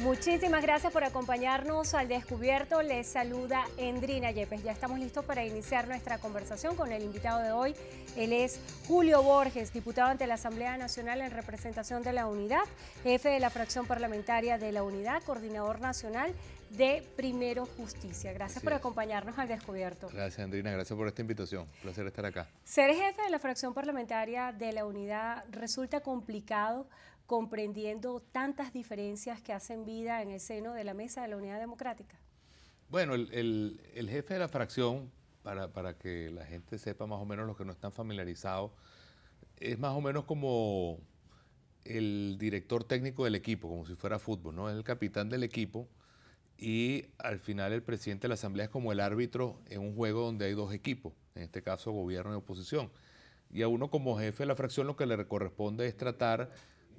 Muchísimas gracias por acompañarnos al descubierto. Les saluda Endrina Yepes. Ya estamos listos para iniciar nuestra conversación con el invitado de hoy. Él es Julio Borges, diputado ante la Asamblea Nacional en representación de la Unidad, jefe de la fracción parlamentaria de la Unidad, coordinador nacional de Primero Justicia. Gracias por acompañarnos al descubierto. Gracias, Andrina. Gracias por esta invitación. Un placer estar acá. Ser jefe de la fracción parlamentaria de la unidad resulta complicado comprendiendo tantas diferencias que hacen vida en el seno de la mesa de la Unidad Democrática? Bueno, el, jefe de la fracción, para, para, que la gente sepa más o menos los que no están familiarizados, es más o menos como el director técnico del equipo, como si fuera fútbol, ¿no? Es el capitán del equipo y al final el presidente de la asamblea es como el árbitro en un juego donde hay dos equipos, en este caso gobierno y oposición. Y a uno como jefe de la fracción lo que le corresponde es tratar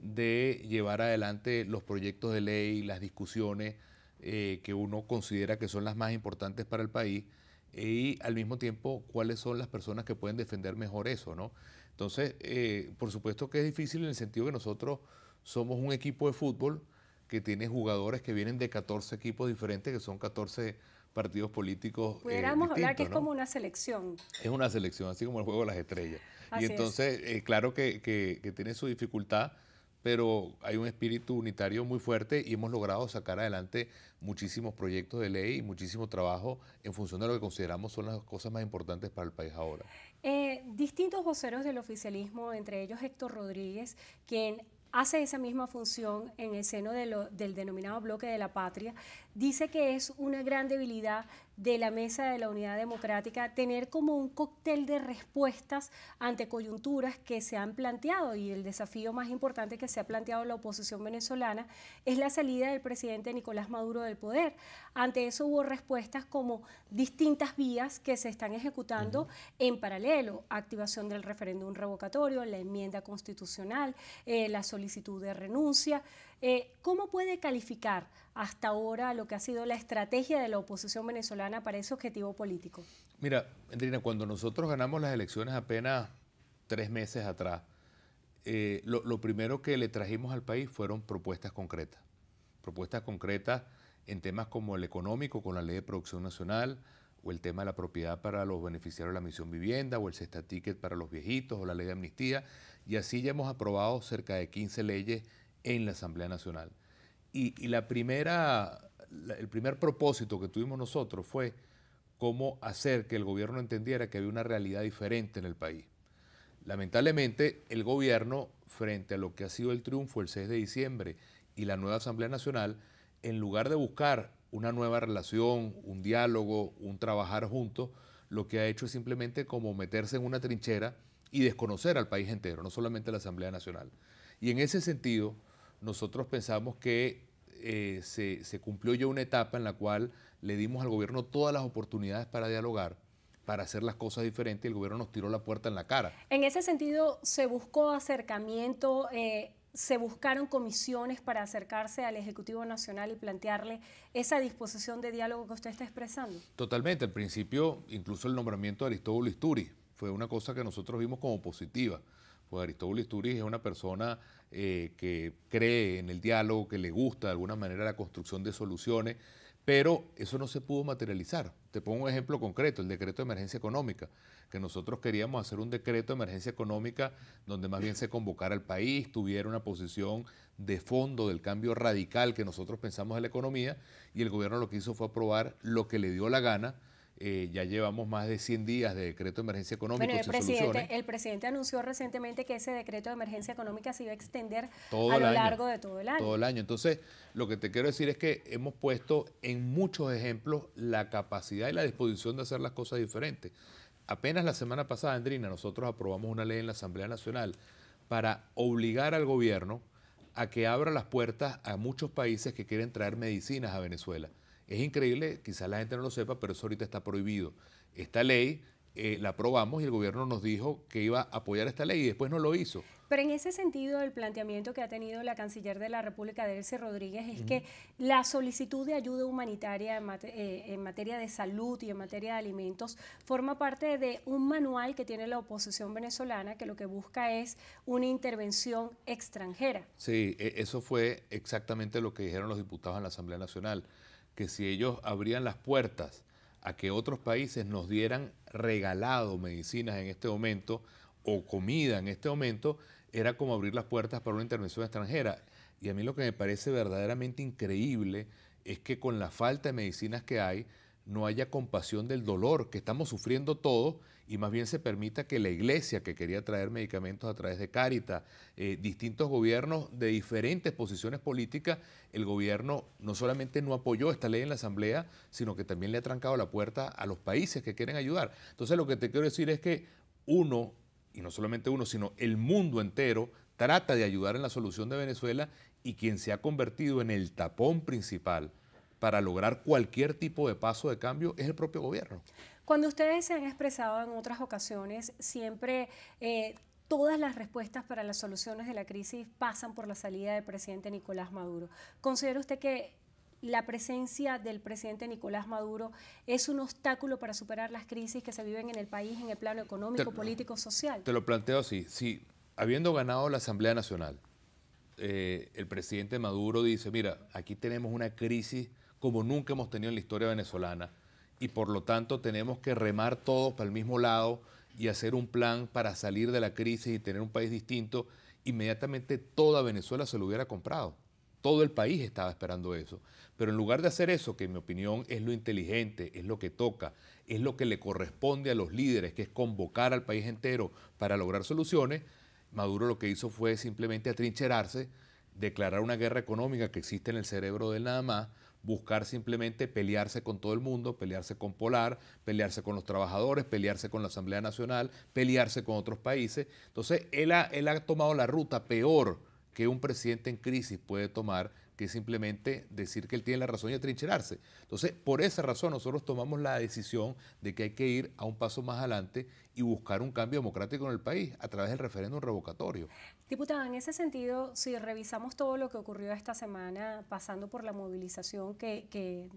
de llevar adelante los proyectos de ley, las discusiones eh, que uno considera que son las más importantes para el país eh, y al mismo tiempo cuáles son las personas que pueden defender mejor eso, ¿no? Entonces, eh, por supuesto que es difícil en el sentido que nosotros somos un equipo de fútbol que tiene jugadores que vienen de 14 equipos diferentes, que son 14 partidos políticos. Pudiéramos hablar que es como una selección. Es una selección, así como el juego de las estrellas. y entonces, claro que tiene su dificultad pero hay un espíritu unitario muy fuerte y hemos logrado sacar adelante muchísimos proyectos de ley y muchísimo trabajo en función de lo que consideramos son las cosas más importantes para el país ahora. Eh, distintos voceros del oficialismo, entre ellos Héctor Rodríguez, quien hace esa misma función en el seno del denominado bloque de la patria, dice que es una gran debilidad de la mesa de la unidad democrática tener como un cóctel de respuestas ante coyunturas que se han planteado y el desafío más importante que se ha planteado la oposición venezolana es la salida del presidente Nicolás Maduro del poder. Ante eso hubo respuestas como distintas vías que se están ejecutando en paralelo, activación del referéndum revocatorio, la enmienda constitucional, eh, la solicitud de renuncia. Eh, ¿Cómo puede calificar hasta ahora lo que ha sido la estrategia de la oposición venezolana para ese objetivo político? Mira, Andrina, cuando nosotros ganamos las elecciones apenas tres meses atrás, eh, lo, primero que le trajimos al país fueron propuestas concretas. Propuestas concretas en temas como el económico, con la ley de producción nacional, o el tema de la propiedad para los beneficiarios de la misión vivienda, o el cesta ticket para los viejitos, o la ley de amnistía. Y así ya hemos aprobado cerca de 15 leyes en la Asamblea Nacional. Y, la primera, el primer propósito que tuvimos nosotros fue cómo hacer que el gobierno entendiera que había una realidad diferente en el país. Lamentablemente, el gobierno, frente a lo que ha sido el triunfo el 6 de diciembre y la nueva Asamblea Nacional, en lugar de buscar una nueva relación, un diálogo, un trabajar juntos, lo que ha hecho es simplemente como meterse en una trinchera y desconocer al país entero, no solamente la Asamblea Nacional. Y en ese sentido, nosotros pensamos que eh, se, cumplió ya una etapa en la cual le dimos al gobierno todas las oportunidades para dialogar, para hacer las cosas diferentes, y el gobierno nos tiró la puerta en la cara. En ese sentido, se buscó acercamiento. Eh, se buscaron comisiones para acercarse al Ejecutivo Nacional y plantearle esa disposición de diálogo que usted está expresando. Totalmente, al principio incluso el nombramiento de Aristóbulo Isturi fue una cosa que nosotros vimos como positiva pues Aristóbulo Isturiz es una persona eh, que cree en el diálogo, que le gusta de alguna manera la construcción de soluciones, pero eso no se pudo materializar. Te pongo un ejemplo concreto, el decreto de emergencia económica, que nosotros queríamos hacer un decreto de emergencia económica donde más bien se convocara al país, tuviera una posición de fondo del cambio radical que nosotros pensamos en la economía, y el gobierno lo que hizo fue aprobar lo que le dio la gana, eh, ya llevamos más de 100 días de decreto de emergencia económica. el, presidente, anunció recientemente que ese decreto de emergencia económica se iba a extender a lo largo de Todo el año. Entonces, lo que te quiero decir es que hemos puesto en muchos ejemplos la capacidad y la disposición de hacer las cosas diferentes. Apenas la semana pasada, Andrina, nosotros aprobamos una ley en la Asamblea Nacional para obligar al gobierno a que abra las puertas a muchos países que quieren traer medicinas a Venezuela. Es increíble, quizás la gente no lo sepa, pero eso ahorita está prohibido. Esta ley eh, la aprobamos y el gobierno nos dijo que iba a apoyar esta ley y después no lo hizo. Pero en ese sentido, el planteamiento que ha tenido la canciller de la República, Delce Rodríguez, es que la solicitud de ayuda humanitaria en, eh, en, materia de salud y en materia de alimentos forma parte de un manual que tiene la oposición venezolana que lo que busca es una intervención extranjera. Sí, e-, eso fue exactamente lo que dijeron los diputados en la Asamblea Nacional que si ellos abrían las puertas a que otros países nos dieran regalado medicinas en este momento o comida en este momento, era como abrir las puertas para una intervención extranjera. Y a mí lo que me parece verdaderamente increíble es que con la falta de medicinas que hay, no haya compasión del dolor que estamos sufriendo todos y más bien se permita que la iglesia que quería traer medicamentos a través de Cáritas, eh, distintos gobiernos de diferentes posiciones políticas, el gobierno no solamente no apoyó esta ley en la Asamblea, sino que también le ha trancado la puerta a los países que quieren ayudar. Entonces lo que te quiero decir es que uno, y no solamente uno, sino el mundo entero, trata de ayudar en la solución de Venezuela y quien se ha convertido en el tapón principal para lograr cualquier tipo de paso de cambio es el propio gobierno. Cuando ustedes se han expresado en otras ocasiones, siempre eh, todas las respuestas para las soluciones de la crisis pasan por la salida del presidente Nicolás Maduro. ¿Considera usted que la presencia del presidente Nicolás Maduro es un obstáculo para superar las crisis que se viven en el país en el plano económico, político, social? Te lo planteo así. Si, habiendo ganado la Asamblea Nacional, eh, el presidente Maduro dice, mira, aquí tenemos una crisis como nunca hemos tenido en la historia venezolana y por lo tanto tenemos que remar todos para el mismo lado y hacer un plan para salir de la crisis y tener un país distinto, inmediatamente toda Venezuela se lo hubiera comprado. Todo el país estaba esperando eso. Pero en lugar de hacer eso, que en mi opinión es lo inteligente, es lo que toca, es lo que le corresponde a los líderes, que es convocar al país entero para lograr soluciones, Maduro lo que hizo fue simplemente atrincherarse, declarar una guerra económica que existe en el cerebro de nada más, buscar simplemente pelearse con todo el mundo, pelearse con Polar, pelearse con los trabajadores, pelearse con la Asamblea Nacional, pelearse con otros países. Entonces, él ha, él ha tomado la ruta peor que un presidente en crisis puede tomar, que simplemente decir que él tiene la razón y atrincherarse. Entonces, por esa razón nosotros tomamos la decisión de que hay que ir a un paso más adelante y buscar un cambio democrático en el país a través del referéndum revocatorio. Diputada, en ese sentido, si revisamos todo lo que ocurrió esta semana, pasando por la movilización que,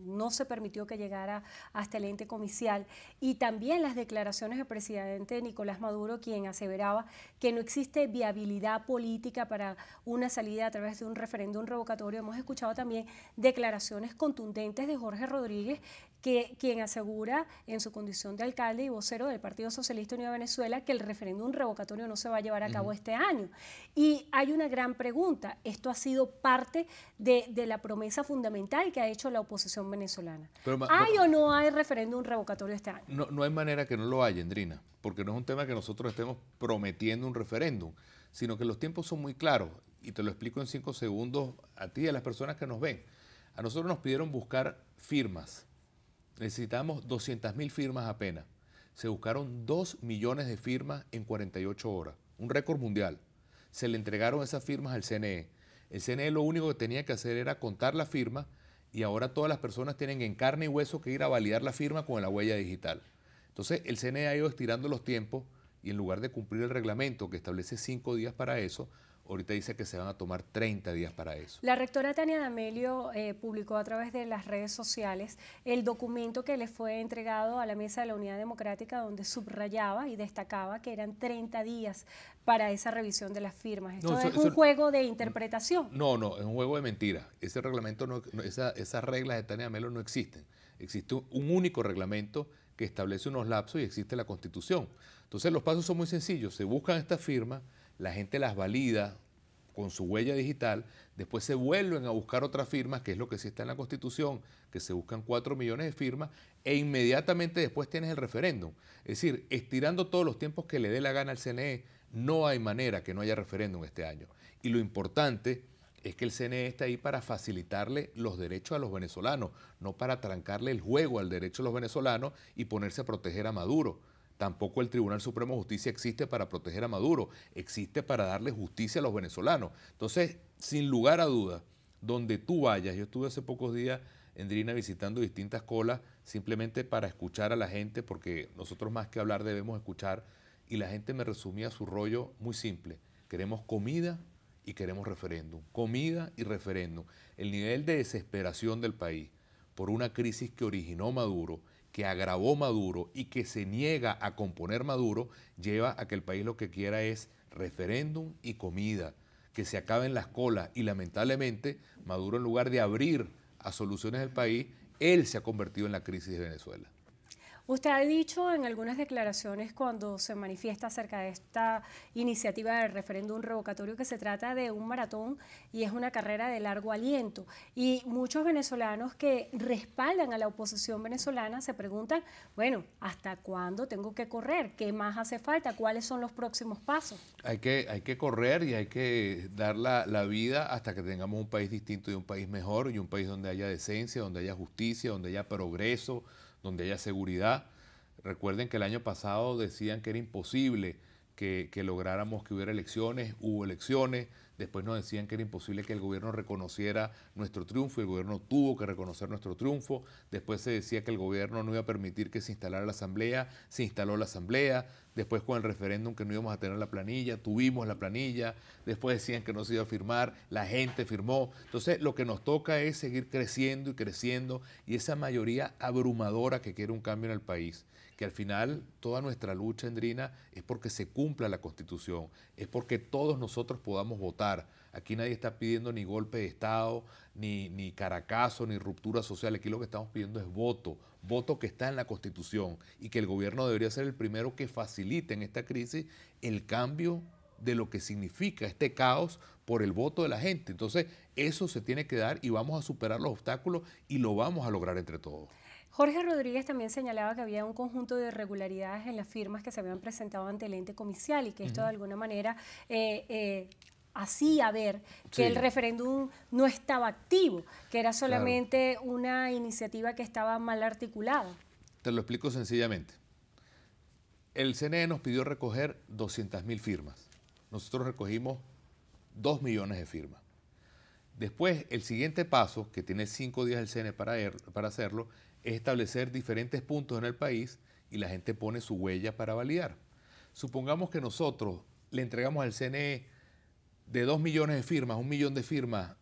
no se permitió que llegara hasta el ente comicial, y también las declaraciones del presidente Nicolás Maduro, quien aseveraba que no existe viabilidad política para una salida a través de un referéndum revocatorio, hemos escuchado también declaraciones contundentes de Jorge Rodríguez, que, quien asegura en su condición de alcalde y vocero del Partido Socialista Unido de Venezuela que el referéndum revocatorio no se va a llevar a cabo este año. Y hay una gran pregunta, esto ha sido parte de, la promesa fundamental que ha hecho la oposición venezolana. ¿Hay o no hay referéndum revocatorio este año? No, no hay manera que no lo haya, Endrina, porque no es un tema que nosotros estemos prometiendo un referéndum, sino que los tiempos son muy claros y te lo explico en cinco segundos a ti y a las personas que nos ven. A nosotros nos pidieron buscar firmas Necesitamos 200.000 firmas apenas. Se buscaron 2 millones de firmas en 48 horas, un récord mundial. Se le entregaron esas firmas al CNE. El CNE lo único que tenía que hacer era contar la firma y ahora todas las personas tienen en carne y hueso que ir a validar la firma con la huella digital. Entonces el CNE ha ido estirando los tiempos y en lugar de cumplir el reglamento que establece cinco días para eso, ahorita dice que se van a tomar 30 días para eso. La rectora Tania D'Amelio eh, publicó a través de las redes sociales el documento que le fue entregado a la mesa de la Unidad Democrática donde subrayaba y destacaba que eran 30 días para esa revisión de las firmas. Esto es un juego de interpretación. No, no, es un juego de mentira. Ese reglamento, no, esa, esas reglas de Tania D'Amelio no existen. Existe un único reglamento que establece unos lapsos y existe la Constitución. Entonces los pasos son muy sencillos. Se buscan estas firmas, la gente las valida, con su huella digital, después se vuelven a buscar otras firmas, que es lo que sí está en la Constitución, que se buscan cuatro millones de firmas, e inmediatamente después tienes el referéndum. Es decir, estirando todos los tiempos que le dé la gana al CNE, no hay manera que no haya referéndum este año. Y lo importante es que el CNE está ahí para facilitarle los derechos a los venezolanos, no para trancarle el juego al derecho a los venezolanos y ponerse a proteger a Maduro Tampoco el Tribunal Supremo de Justicia existe para proteger a Maduro, existe para darle justicia a los venezolanos. Entonces, sin lugar a dudas, donde tú vayas, yo estuve hace pocos días en Drina visitando distintas colas simplemente para escuchar a la gente, porque nosotros más que hablar debemos escuchar, y la gente me resumía su rollo muy simple. Queremos comida y queremos referéndum. Comida y referéndum. El nivel de desesperación del país por una crisis que originó Maduro, que agravó Maduro y que se niega a componer Maduro lleva a que el país lo que quiera es referéndum y comida, que se acaben las colas y lamentablemente Maduro en lugar de abrir a soluciones del país, él se ha convertido en la crisis de Venezuela. Usted ha dicho en algunas declaraciones cuando se manifiesta acerca de esta iniciativa del referéndum revocatorio que se trata de un maratón y es una carrera de largo aliento. Y muchos venezolanos que respaldan a la oposición venezolana se preguntan, bueno, ¿hasta cuándo tengo que correr? ¿Qué más hace falta? ¿Cuáles son los próximos pasos? Hay que, correr y hay que dar la, la vida hasta que tengamos un país distinto y un país mejor y un país donde haya decencia, donde haya justicia, donde haya progreso donde haya seguridad. Recuerden que el año pasado decían que era imposible que, lográramos que hubiera elecciones, hubo elecciones, Después nos decían que era imposible que el gobierno reconociera nuestro triunfo, el gobierno tuvo que reconocer nuestro triunfo. Después se decía que el gobierno no iba a permitir que se instalara la asamblea, se instaló la asamblea. Después con el referéndum que no íbamos a tener la planilla, tuvimos la planilla. Después decían que no se iba a firmar, la gente firmó. Entonces lo que nos toca es seguir creciendo y creciendo y esa mayoría abrumadora que quiere un cambio en el país que al final toda nuestra lucha, Endrina, es porque se cumpla la Constitución, es porque todos nosotros podamos votar. Aquí nadie está pidiendo ni golpe de Estado, ni, ni caracazo, ni ruptura social. Aquí lo que estamos pidiendo es voto, voto que está en la Constitución y que el gobierno debería ser el primero que facilite en esta crisis el cambio de lo que significa este caos por el voto de la gente. Entonces, eso se tiene que dar y vamos a superar los obstáculos y lo vamos a lograr entre todos. Jorge Rodríguez también señalaba que había un conjunto de irregularidades en las firmas que se habían presentado ante el ente comicial y que esto de alguna manera eh, eh, hacía ver que el referéndum no estaba activo, que era solamente una iniciativa que estaba mal articulada. Te lo explico sencillamente. El CNE nos pidió recoger 200.000 firmas. Nosotros recogimos 2 millones de firmas. Después, el siguiente paso, que tiene cinco días el CNE er, para hacerlo, es establecer diferentes puntos en el país y la gente pone su huella para validar. Supongamos que nosotros le entregamos al CNE de dos millones de firmas, un millón de firmas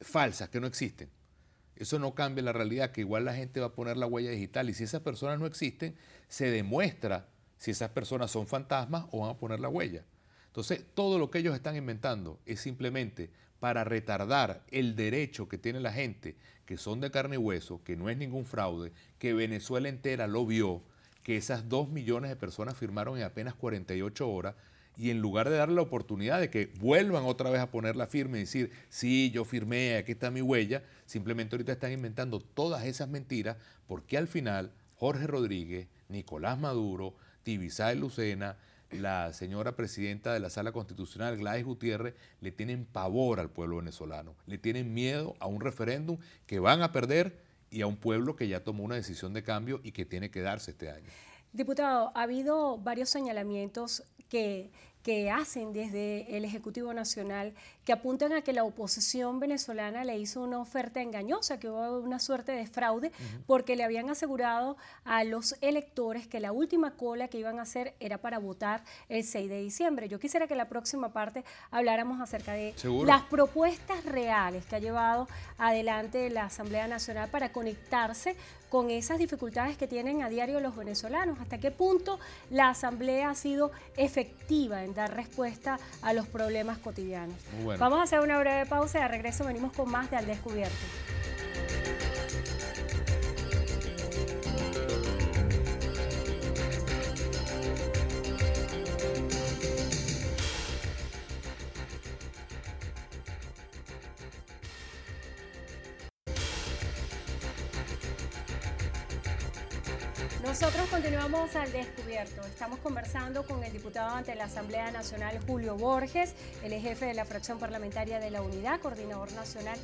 falsas que no existen. Eso no cambia la realidad, que igual la gente va a poner la huella digital y si esas personas no existen, se demuestra si esas personas son fantasmas o van a poner la huella. Entonces, todo lo que ellos están inventando es simplemente para retardar el derecho que tiene la gente, que son de carne y hueso, que no es ningún fraude, que Venezuela entera lo vio, que esas dos millones de personas firmaron en apenas 48 horas, y en lugar de darle la oportunidad de que vuelvan otra vez a poner la firma y decir, sí, yo firmé, aquí está mi huella, simplemente ahorita están inventando todas esas mentiras, porque al final Jorge Rodríguez, Nicolás Maduro, Tibisay Lucena, la señora presidenta de la Sala Constitucional, Gladys Gutiérrez, le tienen pavor al pueblo venezolano, le tienen miedo a un referéndum que van a perder y a un pueblo que ya tomó una decisión de cambio y que tiene que darse este año. Diputado, ha habido varios señalamientos que que hacen desde el Ejecutivo Nacional que apuntan a que la oposición venezolana le hizo una oferta engañosa, que hubo una suerte de fraude, porque le habían asegurado a los electores que la última cola que iban a hacer era para votar el 6 de diciembre. Yo quisiera que la próxima parte habláramos acerca de las propuestas reales que ha llevado adelante la Asamblea Nacional para conectarse con esas dificultades que tienen a diario los venezolanos. ¿Hasta qué punto la Asamblea ha sido efectiva en dar respuesta a los problemas cotidianos? Vamos a hacer una breve pausa y de regreso venimos con más de Al Descubierto. con el diputado ante la Asamblea Nacional Julio Borges, el jefe de la fracción parlamentaria de la Unidad, coordinador nacional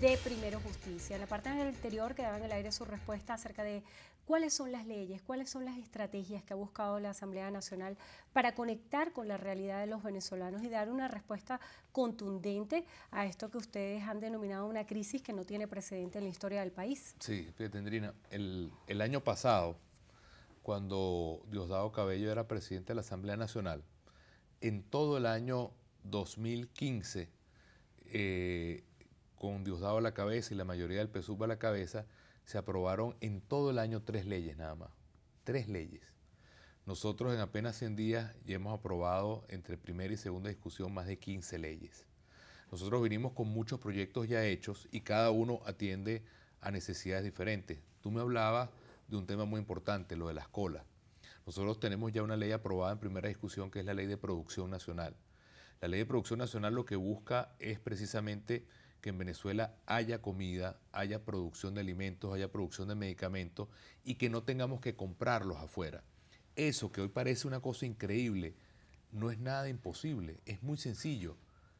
de Primero Justicia. En la parte anterior quedaba en el aire su respuesta acerca de cuáles son las leyes, cuáles son las estrategias que ha buscado la Asamblea Nacional para conectar con la realidad de los venezolanos y dar una respuesta contundente a esto que ustedes han denominado una crisis que no tiene precedente en la historia del país. Sí, Tendrina, el año pasado cuando Diosdado Cabello era presidente de la Asamblea Nacional, en todo el año 2015, eh, con Diosdado a la cabeza y la mayoría del PSUV a la cabeza, se aprobaron en todo el año tres leyes nada más. Tres leyes. Nosotros en apenas 100 días ya hemos aprobado entre primera y segunda discusión más de 15 leyes. Nosotros vinimos con muchos proyectos ya hechos y cada uno atiende a necesidades diferentes. Tú me hablabas de un tema muy importante, lo de las colas. Nosotros tenemos ya una ley aprobada en primera discusión que es la Ley de Producción Nacional. La Ley de Producción Nacional lo que busca es precisamente que en Venezuela haya comida, haya producción de alimentos, haya producción de medicamentos y que no tengamos que comprarlos afuera. Eso que hoy parece una cosa increíble, no es nada imposible, es muy sencillo,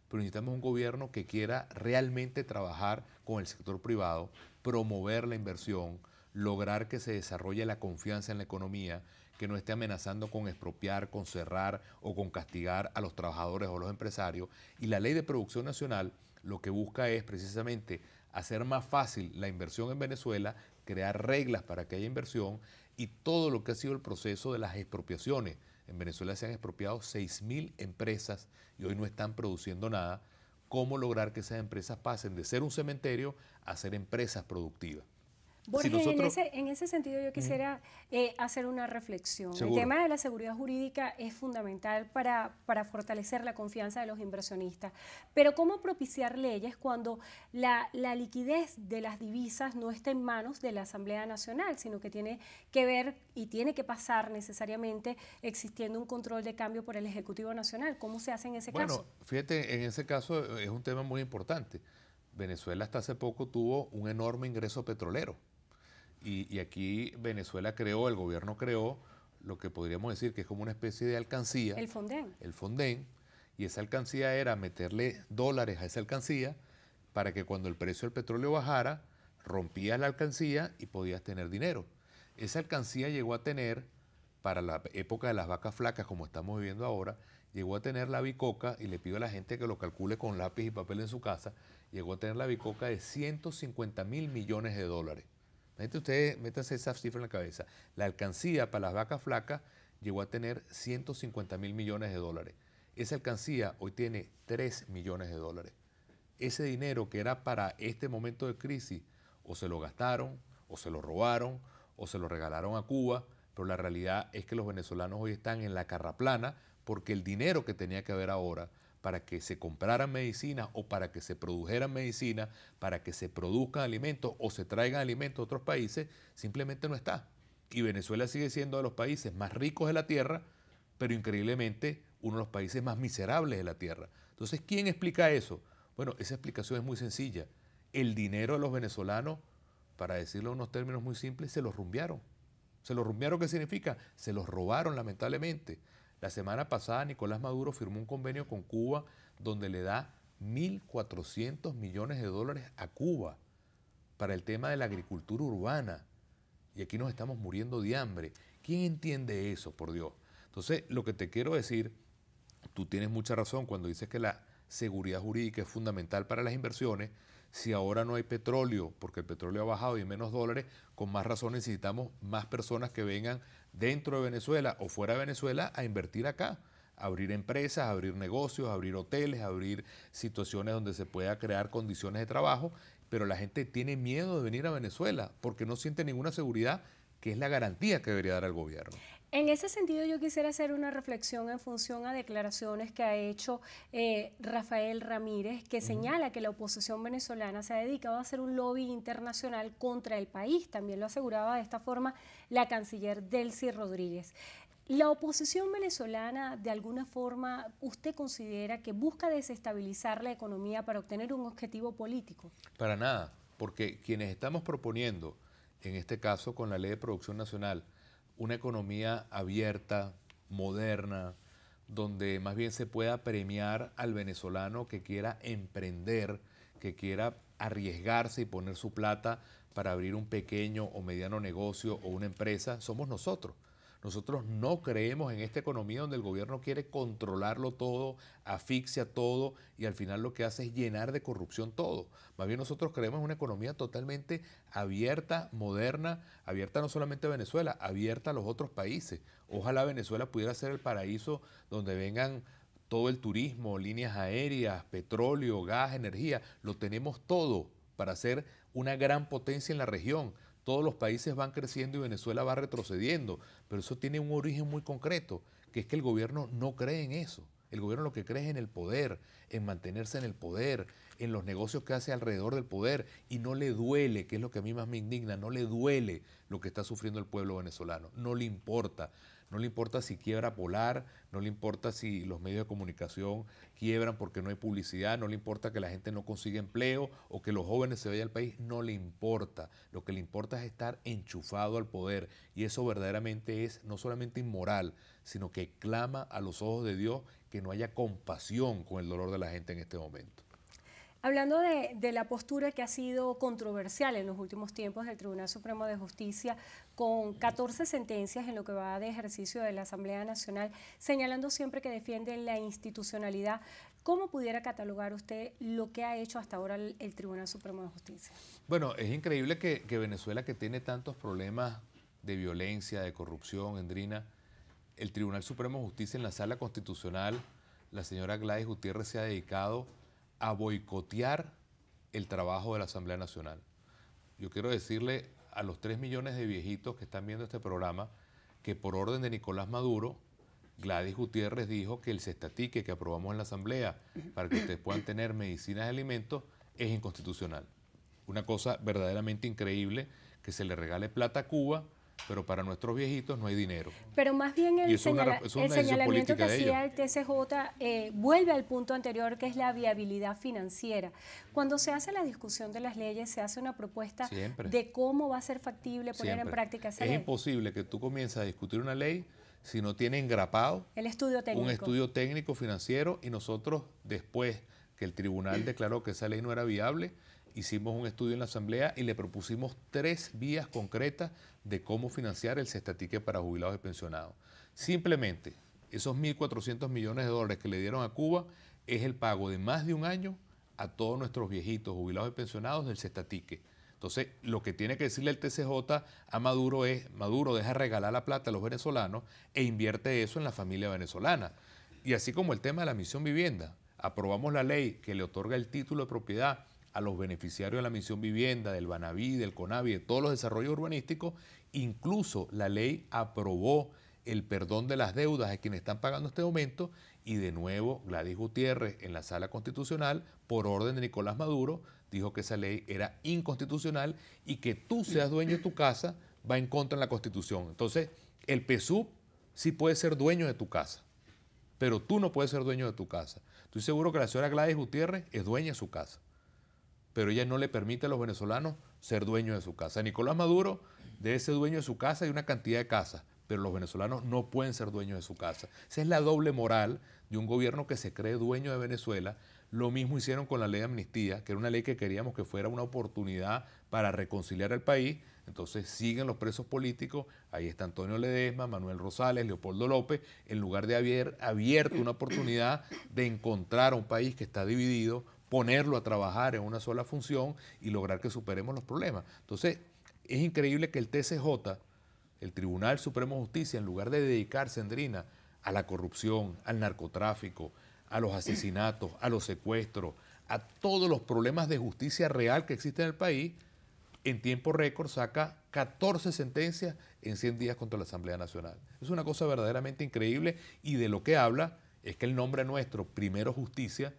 pero necesitamos un gobierno que quiera realmente trabajar con el sector privado, promover la inversión, lograr que se desarrolle la confianza en la economía, que no esté amenazando con expropiar, con cerrar o con castigar a los trabajadores o los empresarios. Y la ley de producción nacional lo que busca es precisamente hacer más fácil la inversión en Venezuela, crear reglas para que haya inversión y todo lo que ha sido el proceso de las expropiaciones. En Venezuela se han expropiado 6.000 empresas y hoy no están produciendo nada. ¿Cómo lograr que esas empresas pasen de ser un cementerio a ser empresas productivas? Borges, en, ese, en, ese, sentido yo quisiera eh, hacer una reflexión. El tema de la seguridad jurídica es fundamental para, fortalecer la confianza de los inversionistas, pero ¿cómo propiciar leyes cuando la, liquidez de las divisas no está en manos de la Asamblea Nacional, sino que tiene que ver y tiene que pasar necesariamente existiendo un control de cambio por el Ejecutivo Nacional? ¿Cómo se hace en ese caso? Bueno, fíjate, en ese caso eh, es un tema muy importante. Venezuela hasta hace poco tuvo un enorme ingreso petrolero y, aquí Venezuela creó, el gobierno creó lo que podríamos decir que es como una especie de alcancía. El fondén. El fondén. Y esa alcancía era meterle dólares a esa alcancía para que cuando el precio del petróleo bajara, rompías la alcancía y podías tener dinero. Esa alcancía llegó a tener, para la época de las vacas flacas, como estamos viviendo ahora, llegó a tener la bicoca, y le pido a la gente que lo calcule con lápiz y papel en su casa, llegó a tener la bicoca de 150 mil millones de dólares ustedes, métanse esa cifra en la cabeza. La alcancía para las vacas flacas llegó a tener 150 mil millones de dólares. Esa alcancía hoy tiene 3 millones de dólares. Ese dinero que era para este momento de crisis, o se lo gastaron, o se lo robaron, o se lo regalaron a Cuba, pero la realidad es que los venezolanos hoy están en la carraplana porque el dinero que tenía que haber ahora para que se compraran medicina o para que se produjeran medicina, para que se produzcan alimentos o se traigan alimentos a otros países, simplemente no está. Y Venezuela sigue siendo de los países más ricos de la tierra, pero increíblemente uno de los países más miserables de la tierra. Entonces, ¿quién explica eso? Bueno, esa explicación es muy sencilla. El dinero de los venezolanos, para decirlo en unos términos muy simples, se los rumbiaron. ¿Se los rumbiaron qué significa? Se los robaron lamentablemente. La semana pasada Nicolás Maduro firmó un convenio con Cuba donde le da 1.400 millones de dólares a Cuba para el tema de la agricultura urbana. Y aquí nos estamos muriendo de hambre. ¿Quién entiende eso, por Dios? Entonces, lo que te quiero decir, tú tienes mucha razón cuando dices que la seguridad jurídica es fundamental para las inversiones, si ahora no hay petróleo, porque el petróleo ha bajado y menos dólares, con más razón necesitamos más personas que vengan dentro de Venezuela o fuera de Venezuela a invertir acá abrir empresas, abrir negocios, abrir hoteles, abrir situaciones donde se pueda crear condiciones de trabajo, pero la gente tiene miedo de venir a Venezuela porque no siente ninguna seguridad que es la garantía que debería dar el gobierno. En ese sentido, yo quisiera hacer una reflexión en función a declaraciones que ha hecho eh, Rafael Ramírez, que señala que la oposición venezolana se ha dedicado a hacer un lobby internacional contra el país. También lo aseguraba de esta forma la canciller Delcy Rodríguez. ¿La oposición venezolana, de alguna forma, usted considera que busca desestabilizar la economía para obtener un objetivo político? Para nada, porque quienes estamos proponiendo, en este caso con la Ley de Producción Nacional, una economía abierta, moderna, donde más bien se pueda premiar al venezolano que quiera emprender, que quiera arriesgarse y poner su plata para abrir un pequeño o mediano negocio o una empresa, somos nosotros. Nosotros no creemos en esta economía donde el gobierno quiere controlarlo todo, asfixia todo y al final lo que hace es llenar de corrupción todo. Más bien nosotros creemos en una economía totalmente abierta, moderna, abierta no solamente a Venezuela, abierta a los otros países. Ojalá Venezuela pudiera ser el paraíso donde vengan todo el turismo, líneas aéreas, petróleo, gas, energía, lo tenemos todo para ser una gran potencia en la región todos los países van creciendo y Venezuela va retrocediendo, pero eso tiene un origen muy concreto, que es que el gobierno no cree en eso. El gobierno lo que cree es en el poder, en mantenerse en el poder, en los negocios que hace alrededor del poder, y no le duele, que es lo que a mí más me indigna, no le duele lo que está sufriendo el pueblo venezolano, no le importa. No le importa si quiebra Polar, no le importa si los medios de comunicación quiebran porque no hay publicidad, no le importa que la gente no consiga empleo o que los jóvenes se vayan al país, no le importa. Lo que le importa es estar enchufado al poder y eso verdaderamente es no solamente inmoral, sino que clama a los ojos de Dios que no haya compasión con el dolor de la gente en este momento. Hablando de, la postura que ha sido controversial en los últimos tiempos del Tribunal Supremo de Justicia, con 14 sentencias en lo que va de ejercicio de la Asamblea Nacional, señalando siempre que defienden la institucionalidad, ¿cómo pudiera catalogar usted lo que ha hecho hasta ahora el, Tribunal Supremo de Justicia? Bueno, es increíble que, que, Venezuela, que tiene tantos problemas de violencia, de corrupción, Endrina, el Tribunal Supremo de Justicia en la Sala Constitucional, la señora Gladys Gutiérrez se ha dedicado a boicotear el trabajo de la Asamblea Nacional. Yo quiero decirle a los 3 millones de viejitos que están viendo este programa que por orden de Nicolás Maduro, Gladys Gutiérrez dijo que el cestatique que aprobamos en la Asamblea para que ustedes puedan tener medicinas y alimentos es inconstitucional. Una cosa verdaderamente increíble que se le regale plata a Cuba pero para nuestros viejitos no hay dinero. Pero más bien el, señalamiento que hacía el TCJ eh, vuelve al punto anterior que es la viabilidad financiera. Cuando se hace la discusión de las leyes, se hace una propuesta de cómo va a ser factible poner en práctica esa ley. Es imposible que tú comiences a discutir una ley si no tiene engrapado un estudio técnico financiero y nosotros después que el tribunal declaró que esa ley no era viable, hicimos un estudio en la Asamblea y le propusimos tres vías concretas de cómo financiar el cestatique para jubilados y pensionados. Simplemente, esos 1.400 millones de dólares que le dieron a Cuba es el pago de más de un año a todos nuestros viejitos, jubilados y pensionados del cestatique. Entonces, lo que tiene que decirle el TCJ a Maduro es, Maduro deja regalar la plata a los venezolanos e invierte eso en la familia venezolana. Y así como el tema de la misión vivienda, aprobamos la ley que le otorga el título de propiedad a los beneficiarios de la misión vivienda, del Banaví, del Conavi, de todos los desarrollos urbanísticos. Incluso la ley aprobó el perdón de las deudas a quienes están pagando este aumento y de nuevo Gladys Gutiérrez en la sala constitucional, por orden de Nicolás Maduro, dijo que esa ley era inconstitucional y que tú seas dueño de tu casa va en contra de la constitución. Entonces, el PSUV sí puede ser dueño de tu casa, pero tú no puedes ser dueño de tu casa. Estoy seguro que la señora Gladys Gutiérrez es dueña de su casa pero ella no le permite a los venezolanos ser dueños de su casa. Nicolás Maduro debe ser dueño de su casa y una cantidad de casas, pero los venezolanos no pueden ser dueños de su casa. Esa es la doble moral de un gobierno que se cree dueño de Venezuela. Lo mismo hicieron con la ley de amnistía, que era una ley que queríamos que fuera una oportunidad para reconciliar al país. Entonces siguen los presos políticos. Ahí está Antonio Ledesma, Manuel Rosales, Leopoldo López, en lugar de haber abierto una oportunidad de encontrar a un país que está dividido, ponerlo a trabajar en una sola función y lograr que superemos los problemas. Entonces, es increíble que el TCJ, el Tribunal Supremo de Justicia, en lugar de dedicarse, Andrina, a la corrupción, al narcotráfico, a los asesinatos, a los secuestros, a todos los problemas de justicia real que existen en el país, en tiempo récord saca 14 sentencias en 100 días contra la Asamblea Nacional. Es una cosa verdaderamente increíble y de lo que habla es que el nombre nuestro, primero justicia,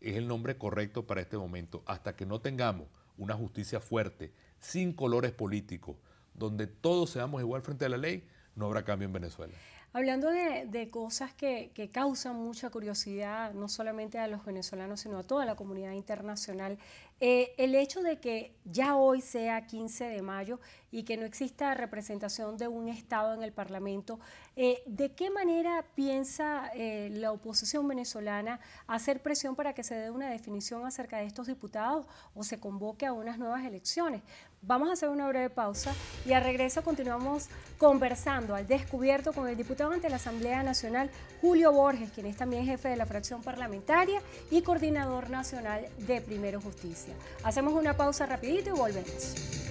es el nombre correcto para este momento, hasta que no tengamos una justicia fuerte, sin colores políticos, donde todos seamos igual frente a la ley, no habrá cambio en Venezuela. Hablando de, cosas que, causan mucha curiosidad, no solamente a los venezolanos, sino a toda la comunidad internacional, eh, el hecho de que ya hoy sea 15 de mayo y que no exista representación de un Estado en el Parlamento. Eh, ¿De qué manera piensa eh, la oposición venezolana hacer presión para que se dé una definición acerca de estos diputados o se convoque a unas nuevas elecciones? Vamos a hacer una breve pausa y al regreso continuamos conversando al descubierto con el diputado ante la Asamblea Nacional, Julio Borges, quien es también jefe de la fracción parlamentaria y coordinador nacional de Primero Justicia. Hacemos una pausa rapidito y volvemos.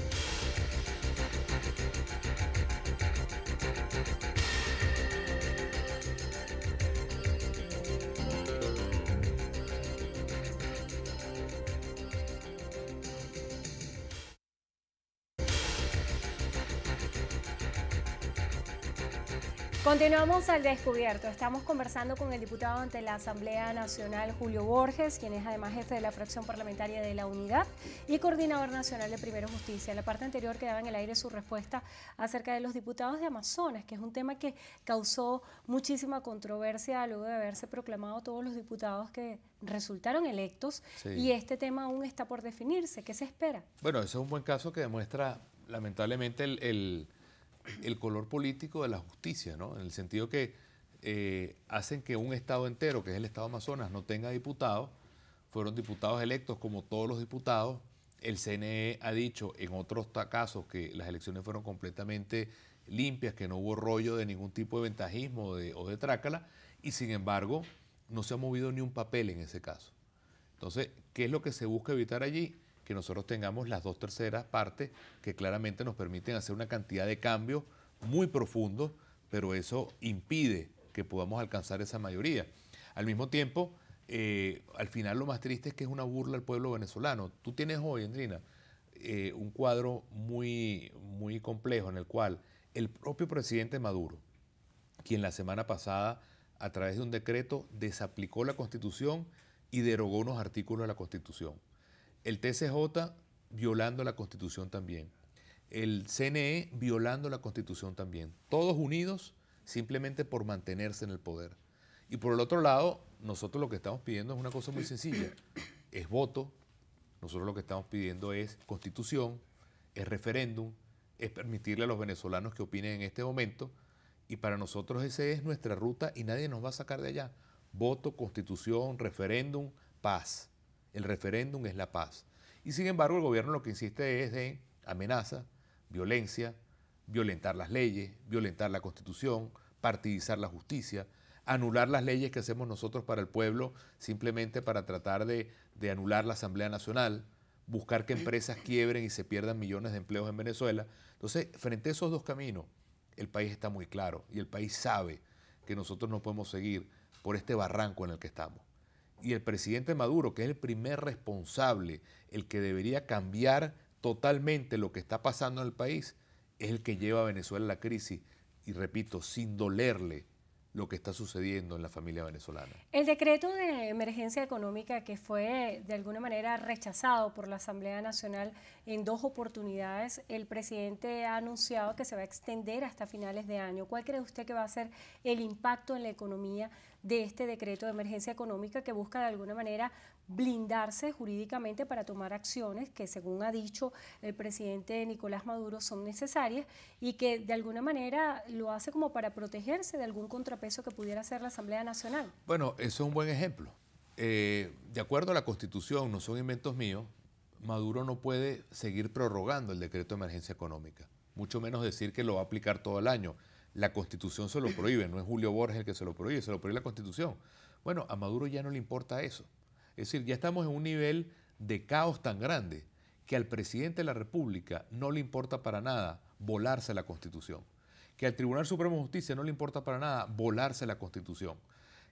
Continuamos al descubierto. Estamos conversando con el diputado ante la Asamblea Nacional, Julio Borges, quien es además jefe de la fracción parlamentaria de la Unidad y coordinador nacional de Primero Justicia. En la parte anterior quedaba en el aire su respuesta acerca de los diputados de Amazonas, que es un tema que causó muchísima controversia luego de haberse proclamado todos los diputados que resultaron electos y este tema aún está por definirse. ¿Qué se espera? Bueno, ese es un buen caso que demuestra lamentablemente el el color político de la justicia, ¿no? En el sentido que eh, hacen que un estado entero, que es el estado Amazonas, no tenga diputados. Fueron diputados electos como todos los diputados. El CNE ha dicho en otros casos que las elecciones fueron completamente limpias, que no hubo rollo de ningún tipo de ventajismo o de trácala, y sin embargo no se ha movido ni un papel en ese caso. Entonces, ¿qué es lo que se busca evitar allí? que nosotros tengamos las dos terceras partes que claramente nos permiten hacer una cantidad de cambios muy profundos, pero eso impide que podamos alcanzar esa mayoría. Al mismo tiempo, eh, al final lo más triste es que es una burla al pueblo venezolano. Tú tienes hoy, Andrina, eh, un cuadro muy, muy complejo en el cual el propio presidente Maduro, quien la semana pasada, a través de un decreto, desaplicó la Constitución y derogó unos artículos de la Constitución el TCJ violando la Constitución también, el CNE violando la Constitución también, todos unidos simplemente por mantenerse en el poder. Y por el otro lado, nosotros lo que estamos pidiendo es una cosa muy sencilla, es voto, nosotros lo que estamos pidiendo es constitución, es referéndum, es permitirle a los venezolanos que opinen en este momento, y para nosotros esa es nuestra ruta y nadie nos va a sacar de allá. Voto, constitución, referéndum, paz el referéndum es la paz. Y sin embargo el gobierno lo que insiste es en amenaza, violencia, violentar las leyes, violentar la constitución, partidizar la justicia, anular las leyes que hacemos nosotros para el pueblo simplemente para tratar de, de anular la Asamblea Nacional, buscar que empresas quiebren y se pierdan millones de empleos en Venezuela. Entonces, frente a esos dos caminos, el país está muy claro y el país sabe que nosotros no podemos seguir por este barranco en el que estamos y el presidente Maduro, que es el primer responsable, el que debería cambiar totalmente lo que está pasando en el país, es el que lleva a Venezuela a la crisis. Y repito, sin dolerle lo que está sucediendo en la familia venezolana. El decreto de emergencia económica que fue de alguna manera rechazado por la Asamblea Nacional en dos oportunidades, el presidente ha anunciado que se va a extender hasta finales de año. ¿Cuál cree usted que va a ser el impacto en la economía de este decreto de emergencia económica que busca de alguna manera blindarse jurídicamente para tomar acciones que, según ha dicho el presidente Nicolás Maduro, son necesarias y que de alguna manera lo hace como para protegerse de algún contrapeso que pudiera hacer la Asamblea Nacional. Bueno, eso es un buen ejemplo. Eh, de acuerdo a la Constitución, no son inventos míos, Maduro no puede seguir prorrogando el decreto de emergencia económica, mucho menos decir que lo va a aplicar todo el año. La constitución se lo prohíbe, no es Julio Borges el que se lo prohíbe, se lo prohíbe la constitución. Bueno, a Maduro ya no le importa eso. Es decir, ya estamos en un nivel de caos tan grande que al presidente de la República no le importa para nada volarse la constitución. Que al Tribunal Supremo de Justicia no le importa para nada volarse la constitución.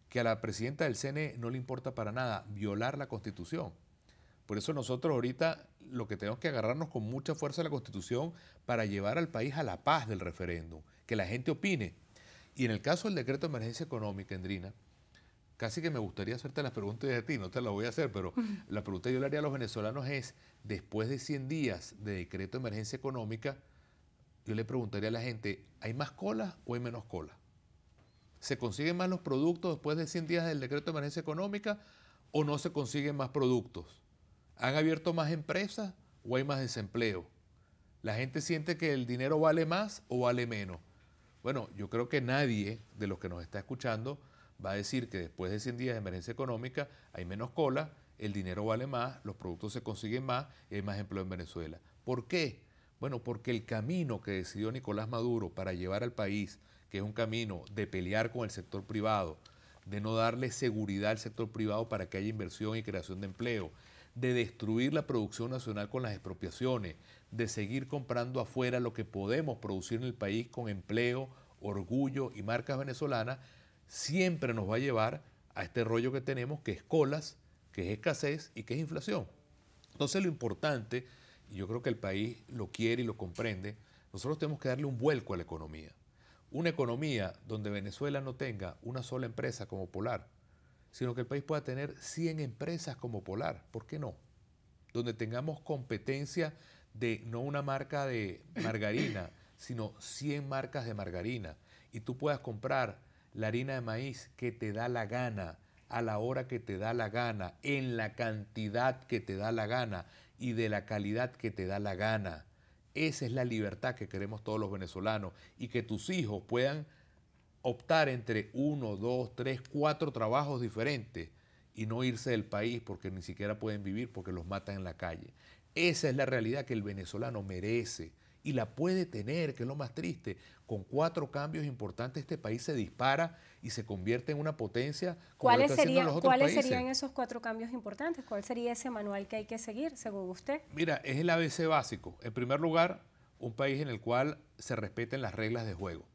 Que a la presidenta del CNE no le importa para nada violar la constitución. Por eso nosotros ahorita lo que tenemos que agarrarnos con mucha fuerza a la Constitución para llevar al país a la paz del referéndum, que la gente opine. Y en el caso del decreto de emergencia económica, Endrina, casi que me gustaría hacerte las preguntas de ti, no te las voy a hacer, pero la pregunta que yo le haría a los venezolanos es, después de 100 días de decreto de emergencia económica, yo le preguntaría a la gente, ¿hay más cola o hay menos cola? ¿Se consiguen más los productos después de 100 días del decreto de emergencia económica o no se consiguen más productos? ¿Han abierto más empresas o hay más desempleo? ¿La gente siente que el dinero vale más o vale menos? Bueno, yo creo que nadie de los que nos está escuchando va a decir que después de 100 días de emergencia económica hay menos cola, el dinero vale más, los productos se consiguen más y hay más empleo en Venezuela. ¿Por qué? Bueno, porque el camino que decidió Nicolás Maduro para llevar al país, que es un camino de pelear con el sector privado, de no darle seguridad al sector privado para que haya inversión y creación de empleo, de destruir la producción nacional con las expropiaciones, de seguir comprando afuera lo que podemos producir en el país con empleo, orgullo y marcas venezolanas, siempre nos va a llevar a este rollo que tenemos, que es colas, que es escasez y que es inflación. Entonces lo importante, y yo creo que el país lo quiere y lo comprende, nosotros tenemos que darle un vuelco a la economía. Una economía donde Venezuela no tenga una sola empresa como Polar, sino que el país pueda tener 100 empresas como Polar, ¿por qué no? Donde tengamos competencia de no una marca de margarina, sino 100 marcas de margarina. Y tú puedas comprar la harina de maíz que te da la gana, a la hora que te da la gana, en la cantidad que te da la gana y de la calidad que te da la gana. Esa es la libertad que queremos todos los venezolanos y que tus hijos puedan optar entre uno, dos, tres, cuatro trabajos diferentes y no irse del país porque ni siquiera pueden vivir porque los matan en la calle. Esa es la realidad que el venezolano merece y la puede tener, que es lo más triste. Con cuatro cambios importantes este país se dispara y se convierte en una potencia. ¿Cuáles, lo ¿cuáles serían esos cuatro cambios importantes? ¿Cuál sería ese manual que hay que seguir, según usted? Mira, es el ABC básico. En primer lugar, un país en el cual se respeten las reglas de juego.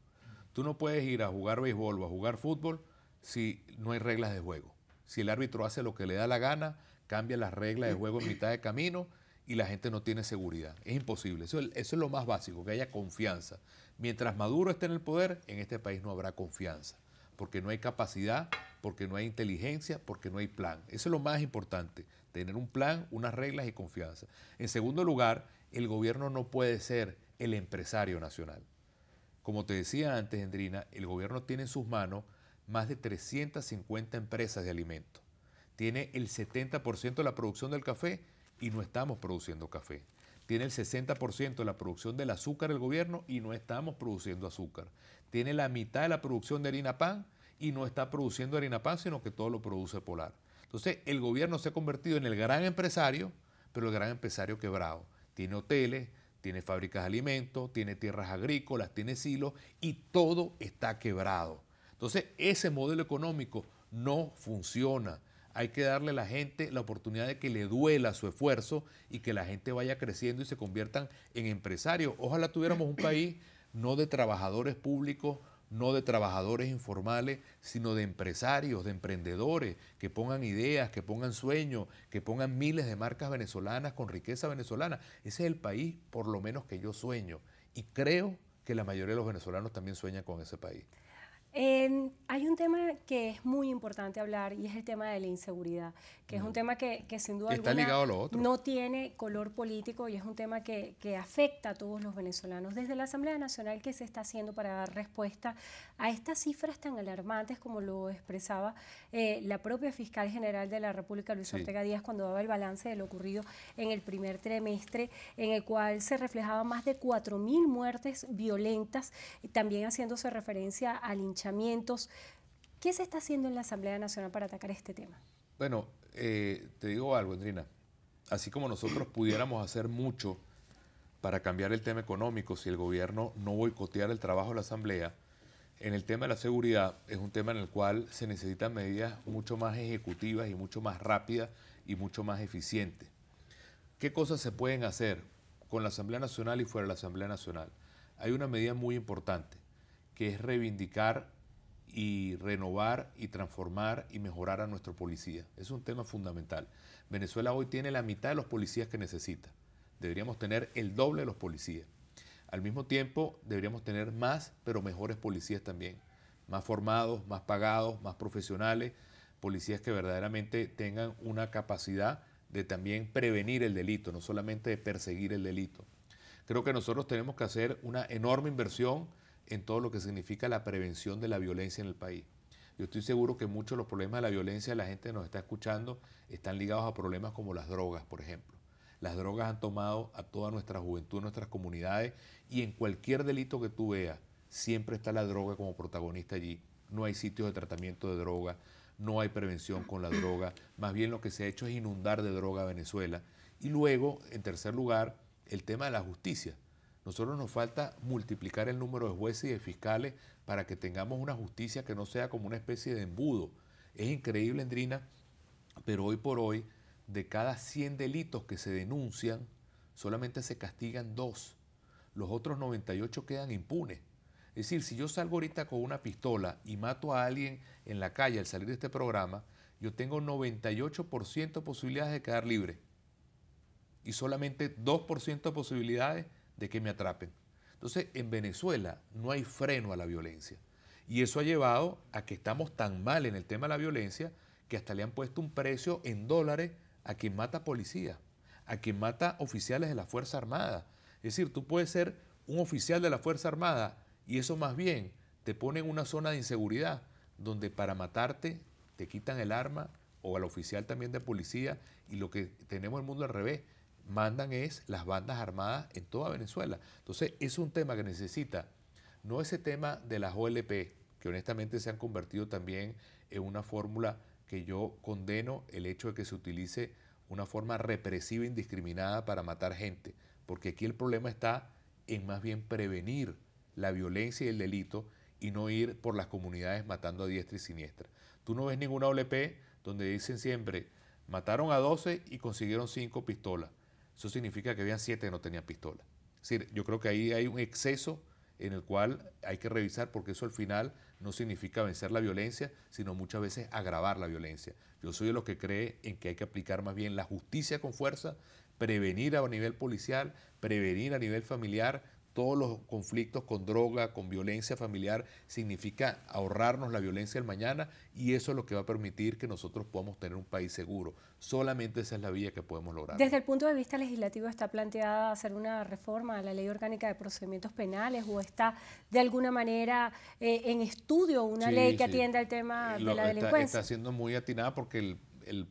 Tú no puedes ir a jugar béisbol o a jugar fútbol si no hay reglas de juego. Si el árbitro hace lo que le da la gana, cambia las reglas de juego en mitad de camino y la gente no tiene seguridad. Es imposible. Eso, es lo más básico, que haya confianza. Mientras Maduro esté en el poder, en este país no habrá confianza, porque no hay capacidad, porque no hay inteligencia, porque no hay plan. Eso es lo más importante, tener un plan, unas reglas y confianza. En segundo lugar, el gobierno no puede ser el empresario nacional. Como te decía antes, Endrina, el gobierno tiene en sus manos más de 350 empresas de alimentos. Tiene el 70% de la producción del café y no estamos produciendo café. Tiene el 60% de la producción del azúcar el gobierno y no estamos produciendo azúcar. Tiene la mitad de la producción de harina pan y no está produciendo harina pan, sino que todo lo produce Polar. Entonces, el gobierno se ha convertido en el gran empresario, pero el gran empresario quebrado. Tiene hoteles, tiene fábricas de alimentos, tiene tierras agrícolas, tiene silos y todo está quebrado. Entonces, ese modelo económico no funciona. Hay que darle a la gente la oportunidad de que le duela su esfuerzo y que la gente vaya creciendo y se conviertan en empresarios. Ojalá tuviéramos un país no de trabajadores públicos, no de trabajadores informales, sino de empresarios, de emprendedores, que pongan ideas, que pongan sueños, que pongan miles de marcas venezolanas con riqueza venezolana. Ese es el país, por lo menos, que yo sueño. Y creo que la mayoría de los venezolanos también sueñan con ese país hay un tema que es muy importante hablar y es el tema de la inseguridad, que es un tema que, sin duda Está alguna ligado no tiene color político y es un tema que, afecta a todos los venezolanos. Desde la Asamblea Nacional, ¿qué se está haciendo para dar respuesta a estas cifras tan alarmantes como lo expresaba eh, la propia fiscal general de la República, Luis Ortega Díaz, cuando daba el balance de lo ocurrido en el primer trimestre, en el cual se reflejaban más de 4.000 muertes violentas, también haciéndose referencia al hinchamiento ¿Qué se está haciendo en la Asamblea Nacional para atacar este tema? Bueno, eh, te digo algo, Andrina. Así como nosotros pudiéramos hacer mucho para cambiar el tema económico si el gobierno no boicoteara el trabajo de la Asamblea, en el tema de la seguridad es un tema en el cual se necesitan medidas mucho más ejecutivas y mucho más rápidas y mucho más eficientes. ¿Qué cosas se pueden hacer con la Asamblea Nacional y fuera de la Asamblea Nacional? Hay una medida muy importante que es reivindicar y renovar y transformar y mejorar a nuestro policía. Es un tema fundamental. Venezuela hoy tiene la mitad de los policías que necesita. Deberíamos tener el doble de los policías. Al mismo tiempo, deberíamos tener más, pero mejores policías también. Más formados, más pagados, más profesionales. Policías que verdaderamente tengan una capacidad de también prevenir el delito, no solamente de perseguir el delito. Creo que nosotros tenemos que hacer una enorme inversión en todo lo que significa la prevención de la violencia en el país. Yo estoy seguro que muchos de los problemas de la violencia, la gente nos está escuchando, están ligados a problemas como las drogas, por ejemplo. Las drogas han tomado a toda nuestra juventud, nuestras comunidades, y en cualquier delito que tú veas, siempre está la droga como protagonista allí. No hay sitios de tratamiento de droga, no hay prevención con la droga, más bien lo que se ha hecho es inundar de droga a Venezuela. Y luego, en tercer lugar, el tema de la justicia. Nosotros nos falta multiplicar el número de jueces y de fiscales para que tengamos una justicia que no sea como una especie de embudo. Es increíble, Endrina, pero hoy por hoy, de cada 100 delitos que se denuncian, solamente se castigan dos. Los otros 98 quedan impunes. Es decir, si yo salgo ahorita con una pistola y mato a alguien en la calle al salir de este programa, yo tengo 98% de posibilidades de quedar libre. Y solamente 2% de posibilidades de que me atrapen. Entonces, en Venezuela no hay freno a la violencia. Y eso ha llevado a que estamos tan mal en el tema de la violencia que hasta le han puesto un precio en dólares a quien mata policía, a quien mata oficiales de la Fuerza Armada. Es decir, tú puedes ser un oficial de la Fuerza Armada y eso más bien te pone en una zona de inseguridad donde para matarte te quitan el arma o al oficial también de policía y lo que tenemos el mundo al revés, mandan es las bandas armadas en toda Venezuela. Entonces, es un tema que necesita, no ese tema de las OLP, que honestamente se han convertido también en una fórmula que yo condeno el hecho de que se utilice una forma represiva indiscriminada para matar gente, porque aquí el problema está en más bien prevenir la violencia y el delito y no ir por las comunidades matando a diestra y siniestra. Tú no ves ninguna OLP donde dicen siempre, mataron a 12 y consiguieron 5 pistolas eso significa que habían siete que no tenían pistola. Es yo creo que ahí hay un exceso en el cual hay que revisar porque eso al final no significa vencer la violencia, sino muchas veces agravar la violencia. Yo soy de los que cree en que hay que aplicar más bien la justicia con fuerza, prevenir a nivel policial, prevenir a nivel familiar, todos los conflictos con droga, con violencia familiar, significa ahorrarnos la violencia del mañana y eso es lo que va a permitir que nosotros podamos tener un país seguro. Solamente esa es la vía que podemos lograr. Desde el punto de vista legislativo, ¿está planteada hacer una reforma a la ley orgánica de procedimientos penales o está de alguna manera eh, en estudio una ley que atienda el tema eh, de la delincuencia? Está, siendo muy atinada porque el,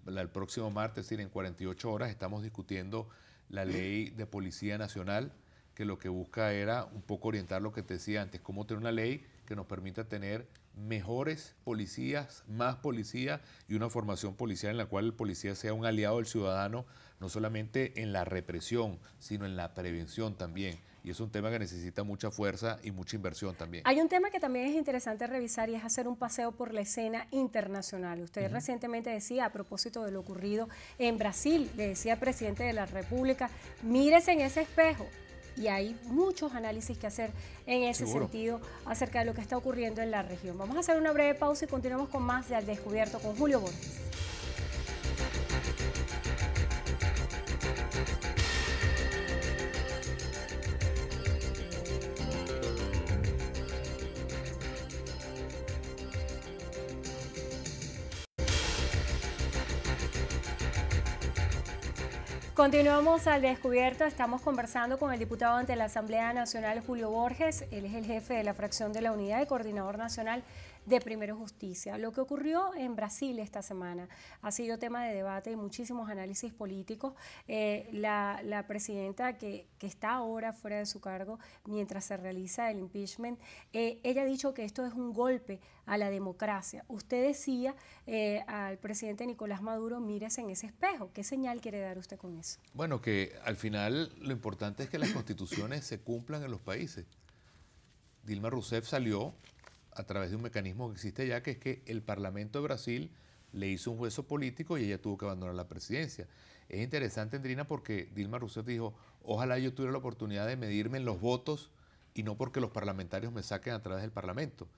el, próximo martes, decir, en 48 horas, estamos discutiendo la ley de Policía Nacional que lo que busca era un poco orientar lo que te decía antes, cómo tener una ley que nos permita tener mejores policías, más policías y una formación policial en la cual el policía sea un aliado del ciudadano, no solamente en la represión, sino en la prevención también. Y es un tema que necesita mucha fuerza y mucha inversión también. Hay un tema que también es interesante revisar y es hacer un paseo por la escena internacional. Usted recientemente decía, a propósito de lo ocurrido en Brasil, le decía al presidente de la República, mírese en ese espejo, y hay muchos análisis que hacer en ese sentido acerca de lo que está ocurriendo en la región. Vamos a hacer una breve pausa y continuamos con más de Al Descubierto con Julio Borges. Continuamos al descubierto. Estamos conversando con el diputado ante la Asamblea Nacional, Julio Borges. Él es el jefe de la fracción de la Unidad y coordinador nacional de Primero Justicia. Lo que ocurrió en Brasil esta semana ha sido tema de debate y muchísimos análisis políticos. Eh, la, presidenta que, está ahora fuera de su cargo mientras se realiza el impeachment, eh, ella ha dicho que esto es un golpe a la democracia. Usted decía eh, al presidente Nicolás Maduro, mírese en ese espejo. ¿Qué señal quiere dar usted con eso? Bueno, que al final lo importante es que las constituciones se cumplan en los países. Dilma Rousseff salió a través de un mecanismo que existe ya, que es que el Parlamento de Brasil le hizo un hueso político y ella tuvo que abandonar la presidencia. Es interesante, Andrina, porque Dilma Rousseff dijo, ojalá yo tuviera la oportunidad de medirme en los votos y no porque los parlamentarios me saquen a través del Parlamento.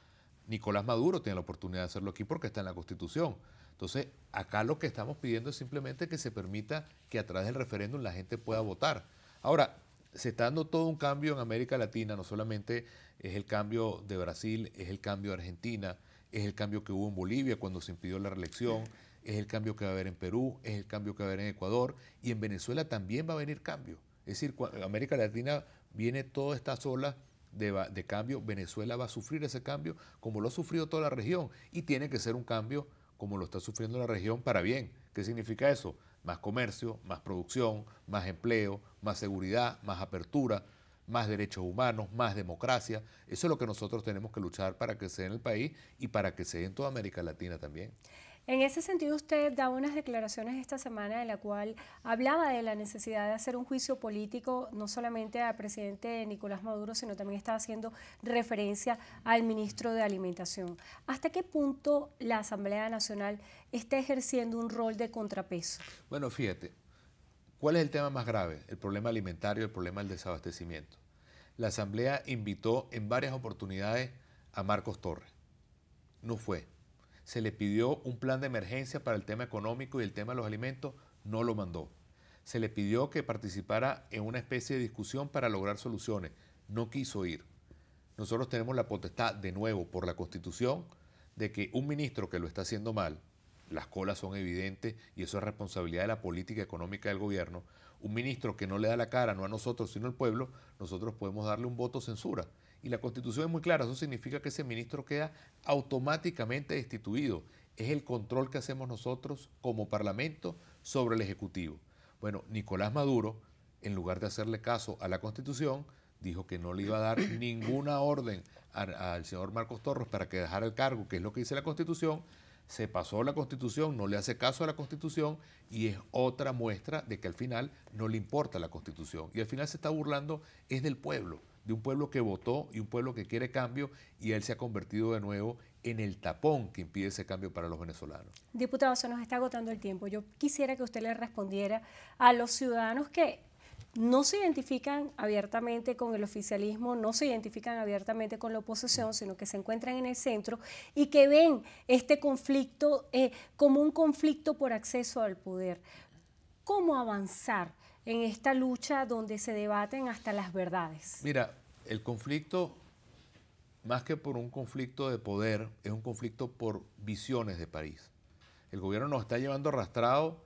Nicolás Maduro tiene la oportunidad de hacerlo aquí porque está en la Constitución. Entonces, acá lo que estamos pidiendo es simplemente que se permita que a través del referéndum la gente pueda votar. Ahora, se está dando todo un cambio en América Latina, no solamente es el cambio de Brasil, es el cambio de Argentina, es el cambio que hubo en Bolivia cuando se impidió la reelección, es el cambio que va a haber en Perú, es el cambio que va a haber en Ecuador y en Venezuela también va a venir cambio. Es decir, América Latina viene toda esta sola de, de cambio, Venezuela va a sufrir ese cambio como lo ha sufrido toda la región y tiene que ser un cambio como lo está sufriendo la región para bien. ¿Qué significa eso? Más comercio, más producción, más empleo, más seguridad, más apertura, más derechos humanos, más democracia. Eso es lo que nosotros tenemos que luchar para que sea en el país y para que sea en toda América Latina también. En ese sentido, usted da unas declaraciones esta semana en la cual hablaba de la necesidad de hacer un juicio político no solamente al presidente Nicolás Maduro, sino también estaba haciendo referencia al ministro de Alimentación. ¿Hasta qué punto la Asamblea Nacional está ejerciendo un rol de contrapeso? Bueno, fíjate, ¿cuál es el tema más grave? El problema alimentario, el problema del desabastecimiento. La Asamblea invitó en varias oportunidades a Marcos Torres. No fue se le pidió un plan de emergencia para el tema económico y el tema de los alimentos, no lo mandó. Se le pidió que participara en una especie de discusión para lograr soluciones, no quiso ir. Nosotros tenemos la potestad, de nuevo, por la Constitución, de que un ministro que lo está haciendo mal, las colas son evidentes y eso es responsabilidad de la política económica del gobierno, un ministro que no le da la cara, no a nosotros, sino al pueblo, nosotros podemos darle un voto censura y la constitución es muy clara, eso significa que ese ministro queda automáticamente destituido. Es el control que hacemos nosotros como Parlamento sobre el Ejecutivo. Bueno, Nicolás Maduro, en lugar de hacerle caso a la constitución, dijo que no le iba a dar ninguna orden al señor Marcos Torres para que dejara el cargo, que es lo que dice la constitución, se pasó la constitución, no le hace caso a la constitución y es otra muestra de que al final no le importa la constitución y al final se está burlando es del pueblo de un pueblo que votó y un pueblo que quiere cambio y él se ha convertido de nuevo en el tapón que impide ese cambio para los venezolanos. Diputado, se nos está agotando el tiempo. Yo quisiera que usted le respondiera a los ciudadanos que no se identifican abiertamente con el oficialismo, no se identifican abiertamente con la oposición, sino que se encuentran en el centro y que ven este conflicto eh, como un conflicto por acceso al poder. ¿Cómo avanzar? en esta lucha donde se debaten hasta las verdades? Mira, el conflicto, más que por un conflicto de poder, es un conflicto por visiones de París. El gobierno nos está llevando arrastrado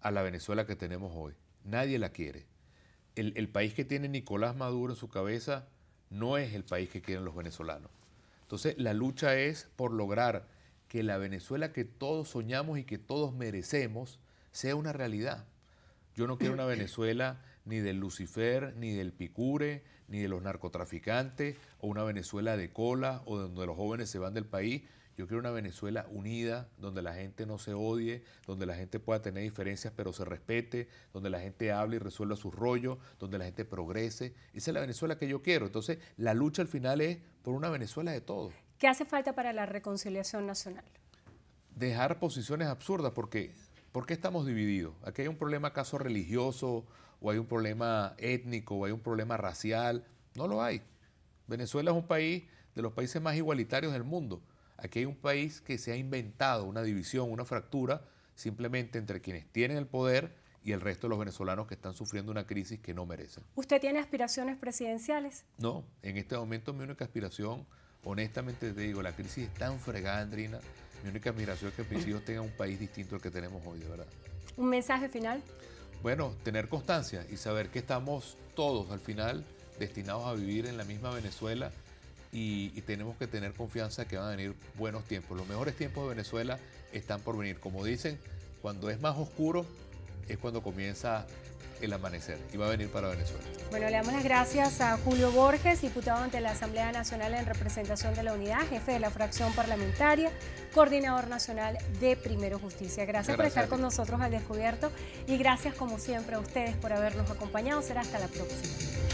a la Venezuela que tenemos hoy. Nadie la quiere. El, el país que tiene Nicolás Maduro en su cabeza no es el país que quieren los venezolanos. Entonces, la lucha es por lograr que la Venezuela que todos soñamos y que todos merecemos sea una realidad. Yo no quiero una Venezuela ni del Lucifer, ni del Picure, ni de los narcotraficantes, o una Venezuela de cola, o donde los jóvenes se van del país. Yo quiero una Venezuela unida, donde la gente no se odie, donde la gente pueda tener diferencias pero se respete, donde la gente hable y resuelva sus rollos, donde la gente progrese. Esa es la Venezuela que yo quiero. Entonces, la lucha al final es por una Venezuela de todos. ¿Qué hace falta para la reconciliación nacional? Dejar posiciones absurdas, porque ¿Por qué estamos divididos? Aquí hay un problema acaso religioso, o hay un problema étnico, o hay un problema racial. No lo hay. Venezuela es un país de los países más igualitarios del mundo. Aquí hay un país que se ha inventado una división, una fractura, simplemente entre quienes tienen el poder y el resto de los venezolanos que están sufriendo una crisis que no merecen. ¿Usted tiene aspiraciones presidenciales? No, en este momento mi única aspiración, honestamente te digo, la crisis es tan fregada, mi única admiración es que mis hijos un país distinto al que tenemos hoy, de verdad. ¿Un mensaje final? Bueno, tener constancia y saber que estamos todos al final destinados a vivir en la misma Venezuela y, y, tenemos que tener confianza que van a venir buenos tiempos. Los mejores tiempos de Venezuela están por venir. Como dicen, cuando es más oscuro es cuando comienza el amanecer y va a venir para Venezuela. Bueno, le damos las gracias a Julio Borges, diputado ante la Asamblea Nacional en representación de la unidad, jefe de la fracción parlamentaria, coordinador nacional de Primero Justicia. Gracias, por estar con nosotros al descubierto y gracias como siempre a ustedes por habernos acompañado. Será hasta la próxima.